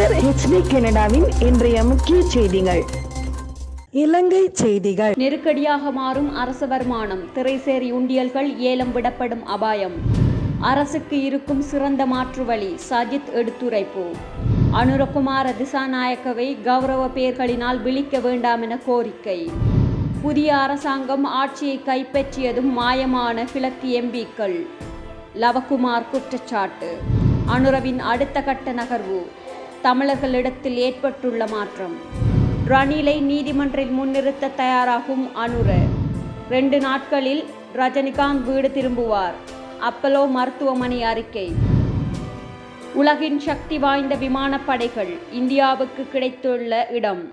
இயக்குனர் எச் இன்றைய முக்கிய செய்திகள் இலங்கை செய்திகள் நெருக்கடியாக மாறும் அரச வருமானம் திரைசேரி உண்டியல்கள் ஏலம் விடப்படும் அபாயம் அரசுக்கு இருக்கும் சிறந்த மாற்று வழி சஜித் எடுத்துரைப்பு அனுரகுமார திசாநாயக்கவை கௌரவ பெயர்களினால் விழிக்க வேண்டாம் என கோரிக்கை புதிய அரசாங்கம் ஆட்சியை கைப்பற்றியதும் மாயமான கிழக்கு எம்பிக்கள் லவகுமார் குற்றச்சாட்டு அனுரவின் அடுத்த கட்ட நகர்வு தமிழர்களிடத்தில் ஏற்பட்டுள்ள மாற்றம் ரணிலை நீதிமன்றில் முன்னிறுத்த தயாராகும் அனுர ரெண்டு நாட்களில் ரஜினிகாந்த் வீடு திரும்புவார் அப்பலோ மருத்துவமனை அறிக்கை உலகின் சக்தி வாய்ந்த விமானப்படைகள் இந்தியாவுக்கு கிடைத்துள்ள இடம்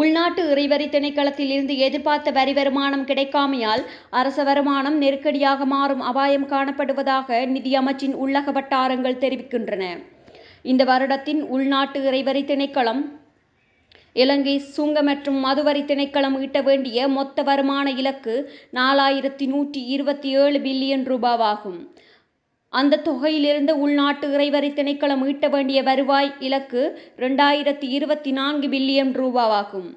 உள்நாட்டு இறைவரி திணைக்களத்தில் இருந்து எதிர்பார்த்த வரி வருமானம் கிடைக்காமையால் அரச வருமானம் நெருக்கடியாக மாறும் அபாயம் காணப்படுவதாக நிதியமைச்சின் உள்ளக வட்டாரங்கள் தெரிவிக்கின்றன இந்த வருடத்தின் உள்நாட்டு இறைவரி திணைக்களம் இலங்கை சுங்க மற்றும் மதுவரி திணைக்களம் ஈட்ட வேண்டிய மொத்த வருமான இலக்கு நாலாயிரத்தி நூற்றி இருபத்தி ஏழு பில்லியன் ரூபாவாகும் அந்த தொகையிலிருந்து உள்நாட்டு இறைவரி திணைக்களம் ஈட்ட வேண்டிய வருவாய் இலக்கு ரெண்டாயிரத்தி இருபத்தி நான்கு பில்லியன் ரூபாவாகும்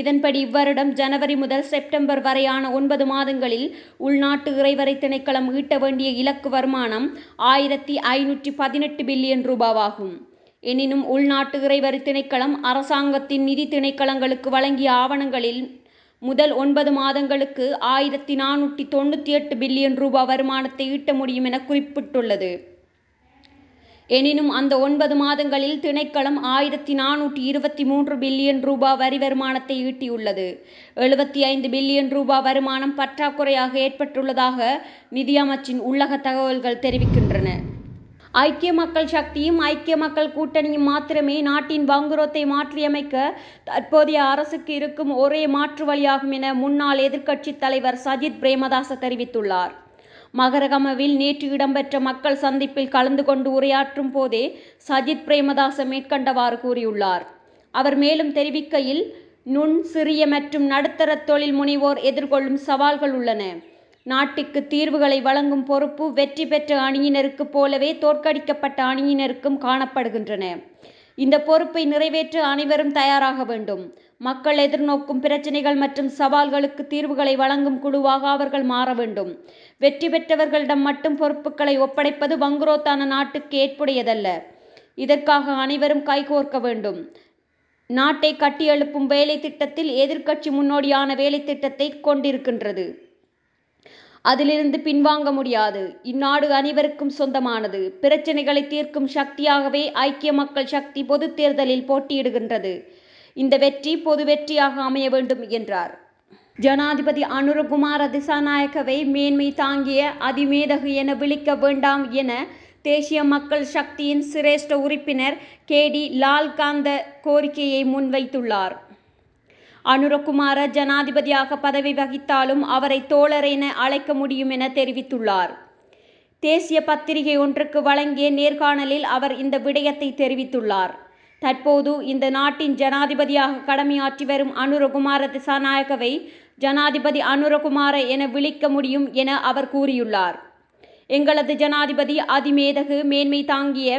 இதன்படி இவ்வருடம் ஜனவரி முதல் செப்டம்பர் வரையான ஒன்பது மாதங்களில் உள்நாட்டு இறைவரை திணைக்களம் ஈட்ட வேண்டிய இலக்கு வருமானம் ஆயிரத்தி ஐநூற்றி பதினெட்டு பில்லியன் ரூபாவாகும் எனினும் உள்நாட்டு இறைவரி திணைக்களம் அரசாங்கத்தின் நிதி திணைக்களங்களுக்கு வழங்கிய ஆவணங்களில் முதல் ஒன்பது மாதங்களுக்கு ஆயிரத்தி நானூற்றி தொண்ணூற்றி எட்டு பில்லியன் ரூபா வருமானத்தை ஈட்ட முடியும் என குறிப்பிட்டுள்ளது எனினும் அந்த ஒன்பது மாதங்களில் திணைக்களம் ஆயிரத்தி நானூற்றி இருபத்தி மூன்று பில்லியன் ரூபாய் வரி வருமானத்தை ஈட்டியுள்ளது எழுபத்தி ஐந்து பில்லியன் ரூபா வருமானம் பற்றாக்குறையாக ஏற்பட்டுள்ளதாக நிதியமைச்சின் உள்ளக தகவல்கள் தெரிவிக்கின்றன ஐக்கிய மக்கள் சக்தியும் ஐக்கிய மக்கள் கூட்டணியும் மாத்திரமே நாட்டின் வங்குரோத்தை மாற்றியமைக்க தற்போதைய அரசுக்கு இருக்கும் ஒரே மாற்று வழியாகும் என முன்னாள் எதிர்க்கட்சித் தலைவர் சஜித் பிரேமதாச தெரிவித்துள்ளார் மகரகமவில் நேற்று இடம்பெற்ற மக்கள் சந்திப்பில் கலந்து கொண்டு உரையாற்றும் போதே சஜித் பிரேமதாச மேற்கண்டவாறு கூறியுள்ளார் அவர் மேலும் தெரிவிக்கையில் நுண் சிறிய மற்றும் நடுத்தர தொழில் முனைவோர் எதிர்கொள்ளும் சவால்கள் உள்ளன நாட்டுக்கு தீர்வுகளை வழங்கும் பொறுப்பு வெற்றி பெற்ற அணியினருக்கு போலவே தோற்கடிக்கப்பட்ட அணியினருக்கும் காணப்படுகின்றன இந்த பொறுப்பை நிறைவேற்ற அனைவரும் தயாராக வேண்டும் மக்கள் எதிர்நோக்கும் பிரச்சினைகள் மற்றும் சவால்களுக்கு தீர்வுகளை வழங்கும் குழுவாக அவர்கள் மாற வேண்டும் வெற்றி பெற்றவர்களிடம் மட்டும் பொறுப்புகளை ஒப்படைப்பது வங்குரோத்தான நாட்டுக்கு ஏற்புடையதல்ல இதற்காக அனைவரும் கைகோர்க்க வேண்டும் நாட்டை கட்டியெழுப்பும் வேலை திட்டத்தில் எதிர்க்கட்சி முன்னோடியான வேலை திட்டத்தை கொண்டிருக்கின்றது அதிலிருந்து பின்வாங்க முடியாது இந்நாடு அனைவருக்கும் சொந்தமானது பிரச்சினைகளை தீர்க்கும் சக்தியாகவே ஐக்கிய மக்கள் சக்தி பொது தேர்தலில் போட்டியிடுகின்றது இந்த வெற்றி பொது வெற்றியாக அமைய வேண்டும் என்றார் ஜனாதிபதி அனுரகுமார திசாநாயக்கவை மேன்மை தாங்கிய அதிமேதகு என விழிக்க வேண்டாம் என தேசிய மக்கள் சக்தியின் சிரேஷ்ட உறுப்பினர் கே டி லால்காந்த கோரிக்கையை முன்வைத்துள்ளார் அனுரகுமார ஜனாதிபதியாக பதவி வகித்தாலும் அவரை தோழர் என அழைக்க முடியும் என தெரிவித்துள்ளார் தேசிய பத்திரிகை ஒன்றுக்கு வழங்கிய நேர்காணலில் அவர் இந்த விடயத்தை தெரிவித்துள்ளார் தற்போது இந்த நாட்டின் ஜனாதிபதியாக கடமையாற்றி வரும் அனுரகுமார திசாநாயகவை ஜனாதிபதி அனுரகுமார என விழிக்க முடியும் என அவர் கூறியுள்ளார் எங்களது ஜனாதிபதி அதிமேதகு மேன்மை தாங்கிய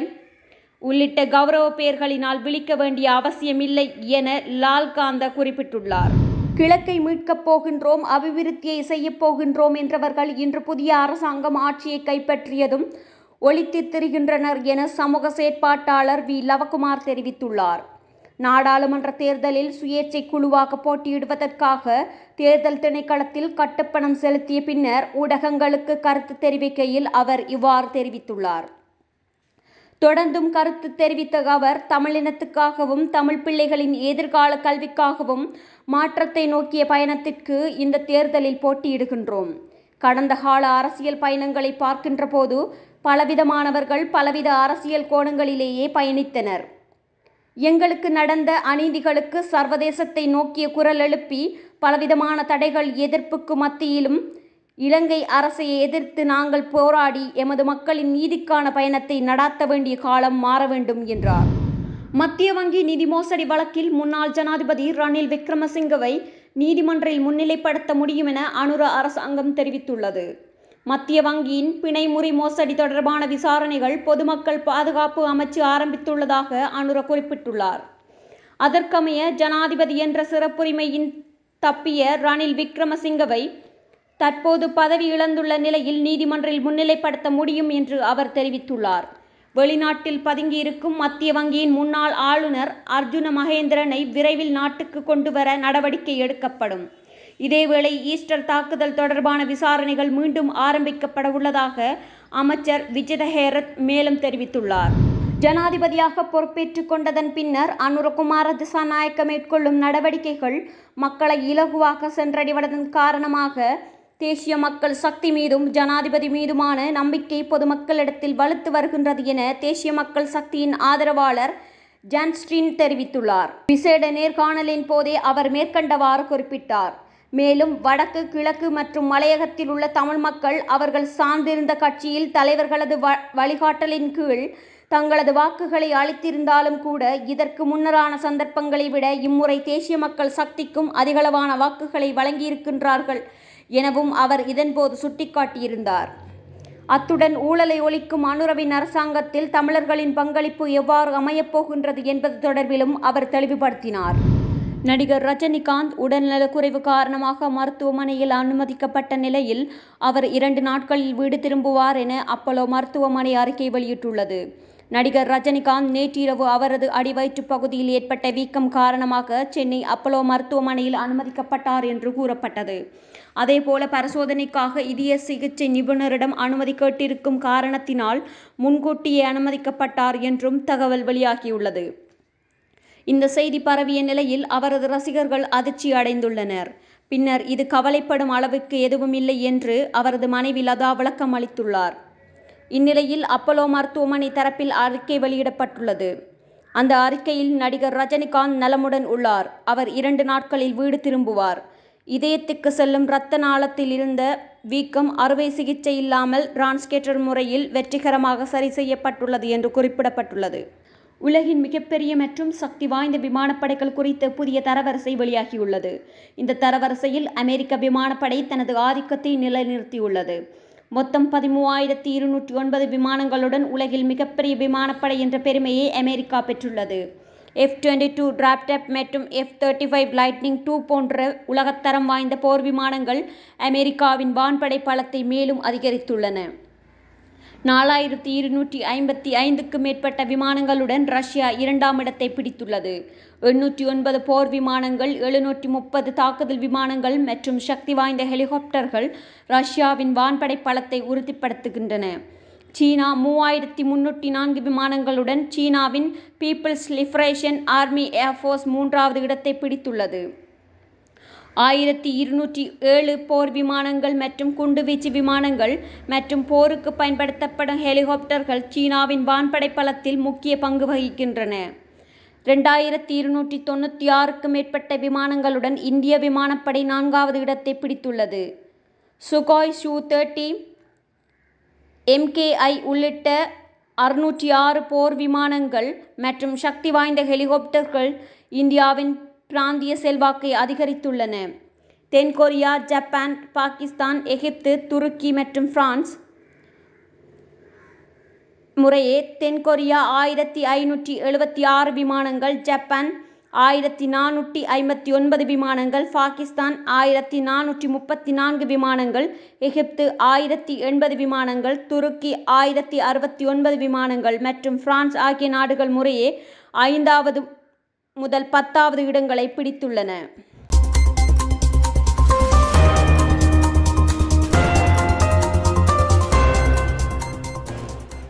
உள்ளிட்ட கௌரவ பெயர்களினால் விழிக்க வேண்டிய அவசியமில்லை என லால்காந்தா குறிப்பிட்டுள்ளார் கிழக்கை மீட்கப் போகின்றோம் அபிவிருத்தியை செய்யப் போகின்றோம் என்றவர்கள் இன்று புதிய அரசாங்கம் ஆட்சியை கைப்பற்றியதும் ஒழித்துத் திரிகின்றனர் என சமூக செயற்பாட்டாளர் வி லவகுமார் தெரிவித்துள்ளார் நாடாளுமன்ற தேர்தலில் சுயேட்சை குழுவாக போட்டியிடுவதற்காக தேர்தல் திணைக்களத்தில் கட்டுப்பணம் செலுத்திய பின்னர் ஊடகங்களுக்கு கருத்து தெரிவிக்கையில் அவர் இவ்வாறு தெரிவித்துள்ளார் தொடர்ந்தும் கருத்து தெரிவித்த அவர் தமிழினத்துக்காகவும் தமிழ் பிள்ளைகளின் எதிர்கால கல்விக்காகவும் மாற்றத்தை நோக்கிய பயணத்திற்கு இந்த தேர்தலில் போட்டியிடுகின்றோம் கடந்த கால அரசியல் பயணங்களை பார்க்கின்ற போது பலவிதமானவர்கள் பலவித அரசியல் கோணங்களிலேயே பயணித்தனர் எங்களுக்கு நடந்த அநீதிகளுக்கு சர்வதேசத்தை நோக்கிய குரல் எழுப்பி பலவிதமான தடைகள் எதிர்ப்புக்கு மத்தியிலும் இலங்கை அரசை எதிர்த்து நாங்கள் போராடி எமது மக்களின் நீதிக்கான பயணத்தை நடாத்த வேண்டிய காலம் மாற வேண்டும் என்றார் மத்திய வங்கி நிதி மோசடி வழக்கில் முன்னாள் ஜனாதிபதி ரணில் விக்ரமசிங்கவை நீதிமன்றில் முன்னிலைப்படுத்த முடியும் என அனுர அரசாங்கம் தெரிவித்துள்ளது மத்திய வங்கியின் பிணைமுறை மோசடி தொடர்பான விசாரணைகள் பொதுமக்கள் பாதுகாப்பு அமைச்சு ஆரம்பித்துள்ளதாக அனுர குறிப்பிட்டுள்ளார் அதற்கமைய ஜனாதிபதி என்ற சிறப்புரிமையின் தப்பிய ரணில் விக்ரமசிங்கவை தற்போது பதவி இழந்துள்ள நிலையில் நீதிமன்றில் முன்னிலைப்படுத்த முடியும் என்று அவர் தெரிவித்துள்ளார் வெளிநாட்டில் பதுங்கியிருக்கும் மத்திய வங்கியின் முன்னாள் ஆளுநர் அர்ஜுன மகேந்திரனை விரைவில் நாட்டுக்கு கொண்டுவர நடவடிக்கை எடுக்கப்படும் இதேவேளை ஈஸ்டர் தாக்குதல் தொடர்பான விசாரணைகள் மீண்டும் ஆரம்பிக்கப்பட உள்ளதாக அமைச்சர் விஜித ஹேரத் மேலும் தெரிவித்துள்ளார் ஜனாதிபதியாக பொறுப்பேற்றுக் கொண்டதன் பின்னர் அனுரகுமார திசாநாயக்க மேற்கொள்ளும் நடவடிக்கைகள் மக்களை இலகுவாக சென்றடைவதன் காரணமாக தேசிய மக்கள் சக்தி மீதும் ஜனாதிபதி மீதுமான நம்பிக்கை பொதுமக்களிடத்தில் வலுத்து வருகின்றது என தேசிய மக்கள் சக்தியின் ஆதரவாளர் ஜான்ஸ்டின் தெரிவித்துள்ளார் விசேட நேர்காணலின் போதே அவர் மேற்கண்டவாறு குறிப்பிட்டார் மேலும் வடக்கு கிழக்கு மற்றும் மலையகத்தில் உள்ள தமிழ் மக்கள் அவர்கள் சார்ந்திருந்த கட்சியில் தலைவர்களது வழிகாட்டலின் கீழ் தங்களது வாக்குகளை அளித்திருந்தாலும் கூட இதற்கு முன்னரான சந்தர்ப்பங்களை விட இம்முறை தேசிய மக்கள் சக்திக்கும் அதிகளவான வாக்குகளை வழங்கியிருக்கின்றார்கள் எனவும் அவர் இதன்போது சுட்டிக்காட்டியிருந்தார் அத்துடன் ஊழலை ஒழிக்கும் அனுரவின் அரசாங்கத்தில் தமிழர்களின் பங்களிப்பு எவ்வாறு அமையப்போகின்றது என்பது தொடர்பிலும் அவர் தெளிவுபடுத்தினார் நடிகர் ரஜினிகாந்த் உடல்நலக்குறைவு காரணமாக மருத்துவமனையில் அனுமதிக்கப்பட்ட நிலையில் அவர் இரண்டு நாட்களில் வீடு திரும்புவார் என அப்பலோ மருத்துவமனை அறிக்கை வெளியிட்டுள்ளது நடிகர் ரஜினிகாந்த் நேற்றிரவு அவரது அடிவயிற்று பகுதியில் ஏற்பட்ட வீக்கம் காரணமாக சென்னை அப்பலோ மருத்துவமனையில் அனுமதிக்கப்பட்டார் என்று கூறப்பட்டது அதேபோல பரிசோதனைக்காக இதய சிகிச்சை நிபுணரிடம் அனுமதி கேட்டிருக்கும் காரணத்தினால் முன்கூட்டியே அனுமதிக்கப்பட்டார் என்றும் தகவல் வெளியாகியுள்ளது இந்த செய்தி பரவிய நிலையில் அவரது ரசிகர்கள் அதிர்ச்சி அடைந்துள்ளனர் பின்னர் இது கவலைப்படும் அளவுக்கு எதுவும் இல்லை என்று அவரது மனைவி லதா விளக்கம் அளித்துள்ளார் இந்நிலையில் அப்பலோ மருத்துவமனை தரப்பில் அறிக்கை வெளியிடப்பட்டுள்ளது அந்த அறிக்கையில் நடிகர் ரஜினிகாந்த் நலமுடன் உள்ளார் அவர் இரண்டு நாட்களில் வீடு திரும்புவார் இதயத்துக்கு செல்லும் இரத்த நாளத்தில் இருந்த வீக்கம் அறுவை சிகிச்சை இல்லாமல் டிரான்ஸ்கேட்டர் முறையில் வெற்றிகரமாக சரி செய்யப்பட்டுள்ளது என்று குறிப்பிடப்பட்டுள்ளது உலகின் மிகப்பெரிய மற்றும் சக்தி வாய்ந்த விமானப்படைகள் குறித்த புதிய தரவரிசை வெளியாகியுள்ளது இந்த தரவரிசையில் அமெரிக்க விமானப்படை தனது ஆதிக்கத்தை நிலைநிறுத்தியுள்ளது மொத்தம் பதிமூவாயிரத்தி இருநூற்றி ஒன்பது விமானங்களுடன் உலகில் மிகப்பெரிய விமானப்படை என்ற பெருமையை அமெரிக்கா பெற்றுள்ளது எஃப் டுவெண்ட்டி டூ டிராப்டப் மற்றும் F thirty five lightning two போன்ற உலகத்தரம் வாய்ந்த போர் விமானங்கள் அமெரிக்காவின் வான்படை பலத்தை மேலும் அதிகரித்துள்ளன நாலாயிரத்தி இருநூற்றி ஐம்பத்தி ஐந்துக்கு மேற்பட்ட விமானங்களுடன் ரஷ்யா இரண்டாம் இடத்தை பிடித்துள்ளது எண்ணூற்றி ஒன்பது போர் விமானங்கள் எழுநூற்றி முப்பது தாக்குதல் விமானங்கள் மற்றும் சக்தி வாய்ந்த ஹெலிகாப்டர்கள் ரஷ்யாவின் வான்படை பலத்தை உறுதிப்படுத்துகின்றன சீனா மூவாயிரத்தி முன்னூற்றி நான்கு விமானங்களுடன் சீனாவின் பீப்புள்ஸ் லிபரேஷன் ஆர்மி ஏர்ஃபோர்ஸ் மூன்றாவது இடத்தை பிடித்துள்ளது ஆயிரத்தி இருநூற்றி ஏழு போர் விமானங்கள் மற்றும் குண்டுவீச்சு விமானங்கள் மற்றும் போருக்கு பயன்படுத்தப்படும் ஹெலிகாப்டர்கள் சீனாவின் வான்படை பலத்தில் முக்கிய பங்கு வகிக்கின்றன. ரெண்டாயிரத்தி இருநூற்றி தொண்ணூற்றி ஆறுக்கு மேற்பட்ட விமானங்களுடன் இந்திய விமானப்படை நான்காவது இடத்தை பிடித்துள்ளது. சுகாய் ஷூ தேர்ட்டி எம்கேஐ உள்ளிட்ட அறுநூற்றி ஆறு போர் விமானங்கள் மற்றும் சக்தி வாய்ந்த ஹெலிகாப்டர்கள் இந்தியாவின் பிராந்திய செல்வாக்கை அதிகரித்துள்ளன. தென்கொரியா ஜப்பான் பாகிஸ்தான் எகிப்து துருக்கி மற்றும் பிரான்ஸ் முறையே தென்கொரியா ஆயிரத்தி ஐநூற்றி எழுபத்தி ஆறு விமானங்கள் ஜப்பான் ஆயிரத்தி நானூற்றி ஐம்பத்தி ஒன்பது விமானங்கள் பாகிஸ்தான் ஆயிரத்தி நானூற்றி முப்பத்தி நான்கு விமானங்கள் எகிப்து ஆயிரத்தி எண்பது விமானங்கள் துருக்கி ஆயிரத்தி அறுபத்தி ஒன்பது விமானங்கள் மற்றும் பிரான்ஸ் ஆகிய நாடுகள் முறையே ஐந்தாவது முதல் பத்தாவது இடங்களை பிடித்துள்ளன